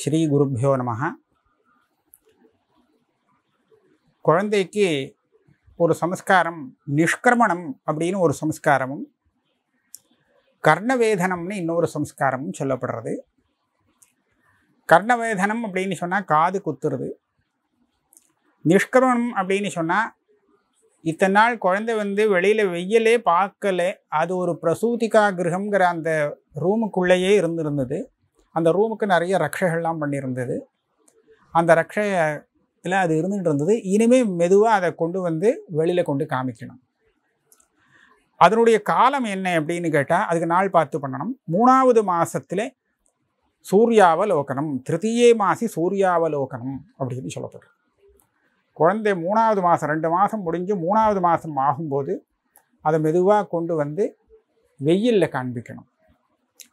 ஸ்ரீ குருப்பியோ நம குழந்தைக்கு ஒரு சம்ஸ்காரம் நிஷ்கிரமணம் அப்படின்னு ஒரு சம்ஸ்காரமும் கர்ணவேதனம்னு இன்னொரு சம்ஸ்காரமும் சொல்லப்படுறது கர்ணவேதனம் அப்படின்னு சொன்னால் காது குத்துறது நிஷ்கிரமணம் அப்படின்னு சொன்னால் இத்தனை நாள் குழந்தை வந்து வெளியில் வெயிலே பார்க்கலை அது ஒரு பிரசூதிகா கிரகங்கிற அந்த ரூமுக்குள்ளேயே இருந்திருந்தது அந்த ரூமுக்கு நிறைய ரக்ஷைகள்லாம் பண்ணியிருந்தது அந்த ரக்ஷையில் அது இருந்துகிட்டு இருந்தது இனிமேல் மெதுவாக அதை கொண்டு வந்து வெளியில் கொண்டு காமிக்கணும் அதனுடைய காலம் என்ன அப்படின்னு கேட்டால் அதுக்கு நாள் பார்த்து பண்ணணும் மூணாவது மாதத்தில் சூர்யாவலோகனம் திருத்தியே மாசி சூர்யாவலோகனம் அப்படின்னு சொல்லப்படுது குழந்தை மூணாவது மாதம் ரெண்டு மாதம் முடிஞ்சு மூணாவது மாதம் ஆகும்போது அதை மெதுவாக கொண்டு வந்து வெயிலில் காண்பிக்கணும்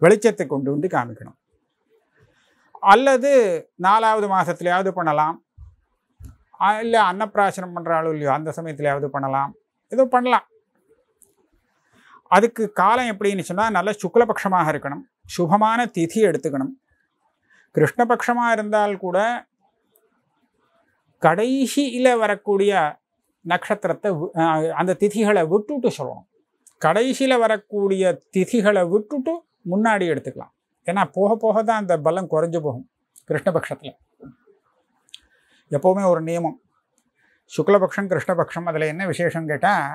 வெளிச்சத்தை கொண்டு வந்து காமிக்கணும் அல்லது நாலாவது மாதத்துலையாவது பண்ணலாம் இல்லை அன்னப்பிராசனம் பண்ணுற அளவு இல்லையோ அந்த சமயத்துலையாவது பண்ணலாம் ஏதோ பண்ணலாம் அதுக்கு காலம் எப்படின்னு சொன்னால் நல்ல சுக்லபக்ஷமாக இருக்கணும் சுபமான திதி எடுத்துக்கணும் கிருஷ்ணபக்ஷமாக இருந்தால் கூட கடைசியில் வரக்கூடிய நட்சத்திரத்தை அந்த திதிகளை விட்டுட்டு சொல்லணும் கடைசியில் வரக்கூடிய திதிகளை விட்டுட்டு முன்னாடி எடுத்துக்கலாம் ஏன்னா போக போக தான் அந்த பலம் குறைஞ்சு போகும் கிருஷ்ணபக்ஷத்தில் எப்போவுமே ஒரு நியமம் சுக்லபக்ஷம் கிருஷ்ணபக்ஷம் அதில் என்ன விசேஷம் கேட்டால்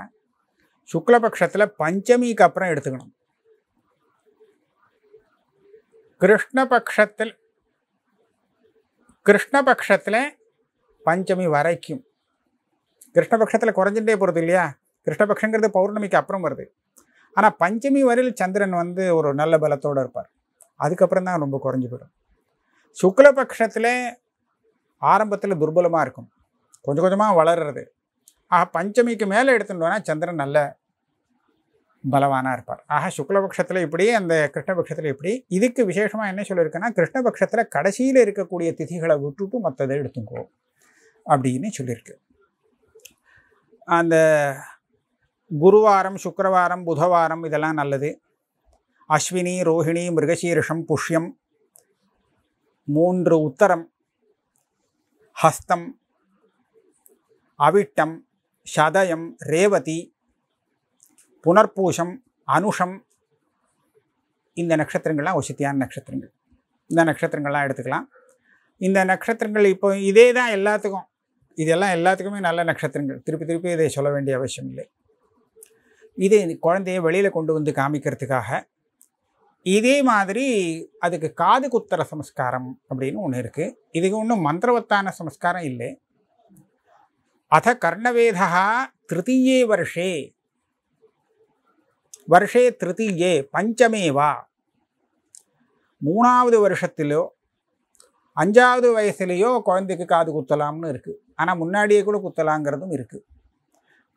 சுக்லபக்ஷத்தில் பஞ்சமிக்கு அப்புறம் எடுத்துக்கணும் கிருஷ்ணபக்ஷத்தில் கிருஷ்ணபக்ஷத்தில் பஞ்சமி வரைக்கும் கிருஷ்ணபக்ஷத்தில் குறைஞ்சிட்டே போகிறது இல்லையா கிருஷ்ணபக்ஷங்கிறது பௌர்ணமிக்கு அப்புறம் வருது ஆனால் பஞ்சமி வரையில் சந்திரன் வந்து ஒரு நல்ல பலத்தோடு இருப்பார் அதுக்கப்புறம் தான் ரொம்ப குறைஞ்சி போயிடும் சுக்லபக்ஷத்தில் ஆரம்பத்தில் துர்பலமாக இருக்கும் கொஞ்சம் கொஞ்சமாக வளர்கிறது ஆக பஞ்சமிக்கு மேலே எடுத்துட்டோம்னா சந்திரன் நல்ல பலவானாக இருப்பார் ஆக சுக்லபக்ஷத்தில் இப்படி அந்த கிருஷ்ணபக்ஷத்தில் இப்படி இதுக்கு விசேஷமாக என்ன சொல்லியிருக்குன்னா கிருஷ்ணபக்ஷத்தில் கடைசியில் இருக்கக்கூடிய திதிகளை விட்டுட்டு மற்றதை எடுத்துக்கோ அப்படின்னு சொல்லியிருக்கு அந்த குருவாரம் சுக்கரவாரம் புதவாரம் இதெல்லாம் நல்லது அஸ்வினி ரோஹிணி மிருகசீரிஷம் புஷ்யம் மூன்று உத்தரம் ஹஸ்தம் அவிட்டம் சதயம் ரேவதி புனர்பூஷம் அனுஷம் இந்த நட்சத்திரங்கள்லாம் ஒசித்தியான நட்சத்திரங்கள் இந்த நட்சத்திரங்கள்லாம் எடுத்துக்கலாம் இந்த நட்சத்திரங்கள் இப்போ இதே தான் எல்லாத்துக்கும் இதெல்லாம் எல்லாத்துக்குமே நல்ல நட்சத்திரங்கள் திருப்பி திருப்பி இதை சொல்ல வேண்டிய அவசியம் இல்லை இது குழந்தையை வெளியில் கொண்டு வந்து காமிக்கிறதுக்காக இதே மாதிரி அதுக்கு காது குத்துற சமஸ்காரம் அப்படின்னு ஒன்று இருக்குது இதுக்கு ஒன்றும் மந்திரவத்தான சமஸ்காரம் இல்லை அத கர்ணவேதா திருத்தீயே வருஷே வருஷே திருத்தீயே பஞ்சமேவா மூணாவது வருஷத்திலோ அஞ்சாவது வயசுலேயோ குழந்தைக்கு காது குத்தலாம்னு இருக்குது ஆனால் முன்னாடியே கூட குத்தலாங்கிறதும் இருக்குது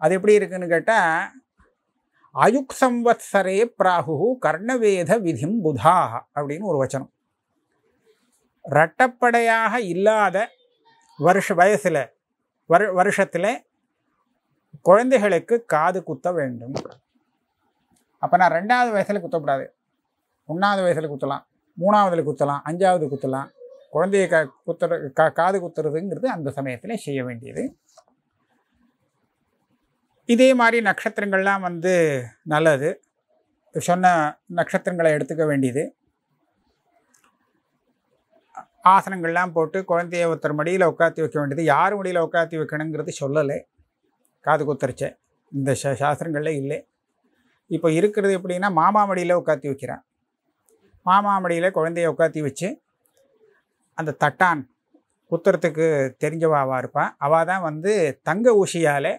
அது எப்படி இருக்குதுன்னு கேட்டால் அயுக் சம்வத்சரே பிராகு கர்ணவேத விதிம் புதாக அப்படின்னு ஒரு வச்சனம் ரட்டப்படையாக இல்லாத வருஷ வயசில் வரு வருஷத்தில் குழந்தைகளுக்கு காது குத்த வேண்டும் அப்போ நான் ரெண்டாவது வயசில் குத்தக்கூடாது ஒன்றாவது வயசில் குத்தலாம் மூணாவதில் குத்தலாம் அஞ்சாவது குத்தலாம் குழந்தைய க குத்துற கா காது குத்துறதுங்கிறது அந்த சமயத்தில் செய்ய வேண்டியது இதே மாதிரி நட்சத்திரங்கள்லாம் வந்து நல்லது சொன்ன நட்சத்திரங்களை எடுத்துக்க வேண்டியது ஆசனங்கள்லாம் போட்டு குழந்தைய ஒருத்தர் மடியில் உட்காத்தி வைக்க வேண்டியது யார் மடியில் உட்காத்தி வைக்கணுங்கிறது சொல்லலை காது குத்தரிச்சேன் இந்த சாஸ்திரங்கள்ல இல்லை இப்போ இருக்கிறது எப்படின்னா மாமா மடியில் உட்காத்தி வைக்கிறான் மாமா மடியில் குழந்தைய உட்காத்தி வச்சு அந்த தட்டான் குத்துறதுக்கு தெரிஞ்சவா இருப்பான் அவள் தான் வந்து தங்க ஊசியால்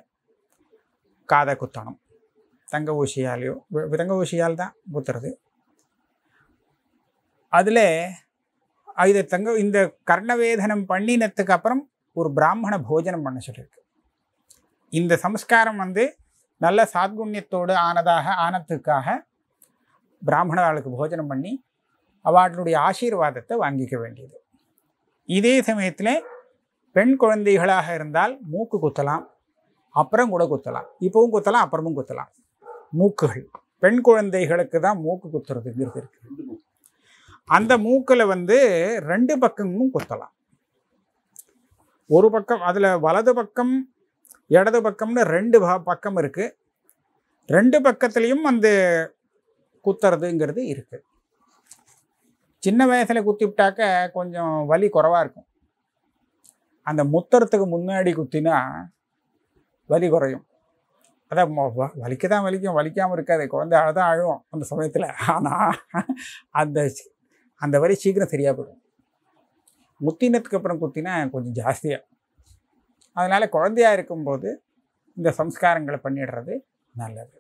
காதை குத்தணும் தங்க ஊசியாலையோ விதங்க ஊசியால் தான் குத்துறது அதில் இது தங்க இந்த கர்ணவேதனம் பண்ணினத்துக்கு அப்புறம் ஒரு பிராமண போஜனம் பண்ண சொல்லியிருக்கு இந்த சம்ஸ்காரம் வந்து நல்ல சாத்குண்யத்தோடு ஆனதாக ஆனத்துக்காக பிராமணர்களுக்கு போஜனம் பண்ணி அவர்களுடைய ஆசீர்வாதத்தை வாங்கிக்க வேண்டியது இதே சமயத்தில் பெண் குழந்தைகளாக இருந்தால் மூக்கு குத்தலாம் அப்புறம் கூட குத்தலாம் இப்போவும் குத்தலாம் அப்புறமும் குத்தலாம் மூக்குகள் பெண் குழந்தைகளுக்கு தான் மூக்கு குத்துறதுங்கிறது இருக்குது அந்த மூக்கில் வந்து ரெண்டு பக்கமும் குத்தலாம் ஒரு பக்கம் அதில் வலது பக்கம் இடது பக்கம்னு ரெண்டு பக்கம் இருக்குது ரெண்டு பக்கத்துலேயும் அந்த குத்துறதுங்கிறது இருக்குது சின்ன வயசில் குத்தி விட்டாக்க கொஞ்சம் வலி குறவாக இருக்கும் அந்த முத்துறதுக்கு முன்னாடி குத்தினா வலி குறையும் அதான் வலிக்க தான் வலிக்கும் வலிக்காமல் இருக்காது குழந்தை தான் அழுவோம் அந்த சமயத்தில் ஆனால் அந்த அந்த வலி சீக்கிரம் சரியாக போயிடும் முத்தினத்துக்கு அப்புறம் குத்தினா கொஞ்சம் ஜாஸ்தியாக அதனால் குழந்தையாக இருக்கும்போது இந்த சம்ஸ்காரங்களை பண்ணிடுறது நல்லது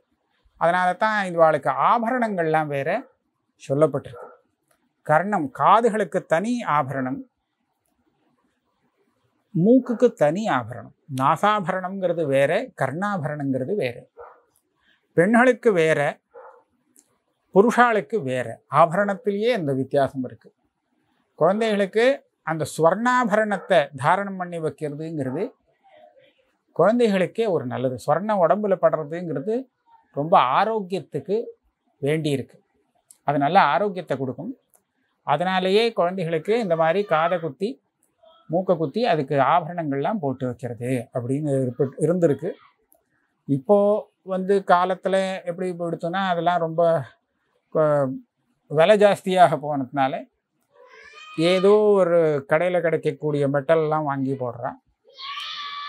அதனால தான் இவாளுக்கு ஆபரணங்கள்லாம் வேறு சொல்லப்பட்டிருக்கு கர்ணம் காதுகளுக்கு தனி ஆபரணம் மூக்குக்கு தனி ஆபரணம் நாசாபரணங்கிறது வேற கர்ணாபரணங்கிறது வேற பெண்களுக்கு வேற புருஷாளுக்கு வேற ஆபரணத்திலேயே அந்த வித்தியாசம் இருக்குது குழந்தைகளுக்கு அந்த ஸ்வர்ணாபரணத்தை தாரணம் பண்ணி வைக்கிறதுங்கிறது குழந்தைகளுக்கே ஒரு நல்லது ஸ்வர்ண உடம்புல படுறதுங்கிறது ரொம்ப ஆரோக்கியத்துக்கு வேண்டியிருக்கு அது நல்ல ஆரோக்கியத்தை கொடுக்கும் அதனாலேயே குழந்தைகளுக்கு இந்த மாதிரி காதை குத்தி மூக்கை குத்தி அதுக்கு ஆபரணங்கள்லாம் போட்டு வைக்கிறது அப்படின்னு இருப்ப இருந்திருக்கு இப்போது வந்து காலத்தில் எப்படி எடுத்தோன்னா அதெல்லாம் ரொம்ப விலை ஜாஸ்தியாக போனதுனால ஏதோ ஒரு கடையில் கிடைக்கக்கூடிய மெட்டல்லாம் வாங்கி போடுறான்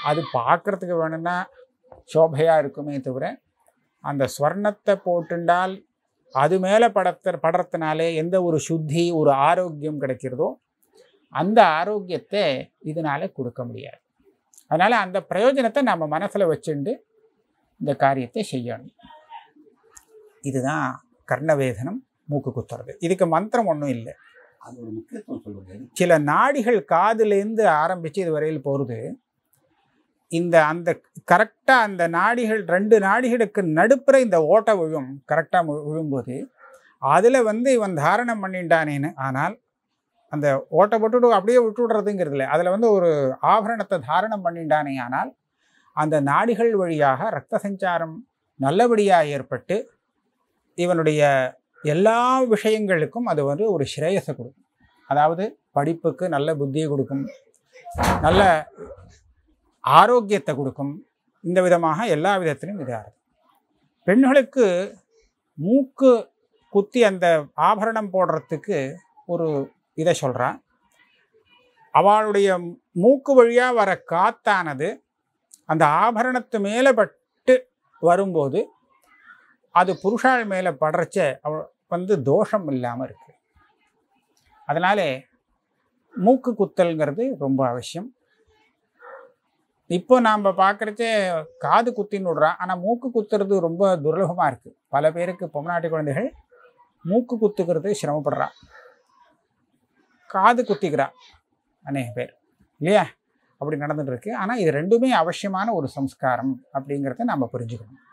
அது பார்க்குறதுக்கு வேணும்னா சோபையாக இருக்குமே தவிர அந்த ஸ்வர்ணத்தை போட்டுண்டால் அது மேலே படத்த படுறதுனாலே எந்த ஒரு சுத்தி ஒரு ஆரோக்கியம் கிடைக்கிறதோ அந்த ஆரோக்கியத்தை இதனால் கொடுக்க முடியாது அதனால் அந்த பிரயோஜனத்தை நம்ம மனசில் வச்சுண்டு இந்த காரியத்தை செய்யணும் இதுதான் கர்ணவேதனம் மூக்கு குத்துறது இதுக்கு மந்திரம் ஒன்றும் இல்லை சில நாடிகள் காதுலேருந்து ஆரம்பித்து இது வரையில் போகிறது இந்த அந்த கரெக்டாக அந்த நாடிகள் ரெண்டு நாடிகளுக்கு நடுப்புற இந்த ஓட்டை விழும் கரெக்டாக விழும்போது அதில் வந்து இவன் தாரணம் பண்ணிட்டானேன்னு ஆனால் அந்த ஓட்டை போட்டுட்டு அப்படியே விட்டு விடுறதுங்கிறது இல்லை அதில் வந்து ஒரு ஆபரணத்தை தாரணம் பண்ணிட்டானே ஆனால் அந்த நாடிகள் வழியாக ரத்த சஞ்சாரம் நல்லபடியாக ஏற்பட்டு இவனுடைய எல்லா விஷயங்களுக்கும் அது வந்து ஒரு ஸ்ரேயஸை கொடுக்கும் அதாவது படிப்புக்கு நல்ல புத்தியை கொடுக்கும் நல்ல ஆரோக்கியத்தை கொடுக்கும் இந்த விதமாக எல்லா விதத்திலும் இதாக பெண்களுக்கு மூக்கு குத்தி அந்த ஆபரணம் போடுறதுக்கு ஒரு இதை சொல்கிறான் அவளுடைய மூக்கு வழியாக வர காத்தானது அந்த ஆபரணத்து மேலே பட்டு வரும்போது அது புருஷால் மேலே படுறச்ச அவ வந்து தோஷம் இல்லாமல் இருக்குது அதனால் மூக்கு குத்தல்ங்கிறது ரொம்ப அவசியம் இப்போ நாம் பார்க்குறச்சே காது குத்தின்னு விடுறான் ஆனால் மூக்கு குத்துறது ரொம்ப துர்லபமாக இருக்குது பல பேருக்கு பொம்நாட்டு குழந்தைகள் மூக்கு குத்துக்கிறது சிரமப்படுறான் காது குத்திக்கிறா அநேக பேர் இல்லையா அப்படி நடந்துகிட்டு ஆனால் இது ரெண்டுமே அவசியமான ஒரு சம்ஸ்காரம் அப்படிங்கிறத நம்ம புரிஞ்சுக்கணும்